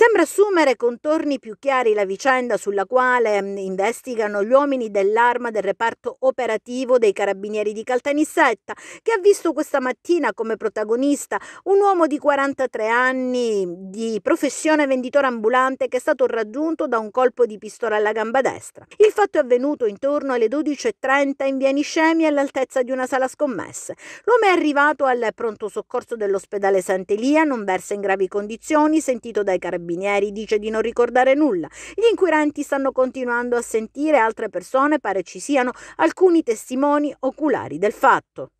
Sembra assumere contorni più chiari la vicenda sulla quale mm, investigano gli uomini dell'arma del reparto operativo dei carabinieri di Caltanissetta, che ha visto questa mattina come protagonista un uomo di 43 anni di professione venditore ambulante che è stato raggiunto da un colpo di pistola alla gamba destra. Il fatto è avvenuto intorno alle 12.30 in via Niscemi all'altezza di una sala scommesse. L'uomo è arrivato al pronto soccorso dell'ospedale Sant'Elia, non versa in gravi condizioni, sentito dai carabinieri Carabinieri dice di non ricordare nulla. Gli inquirenti stanno continuando a sentire altre persone, pare ci siano alcuni testimoni oculari del fatto.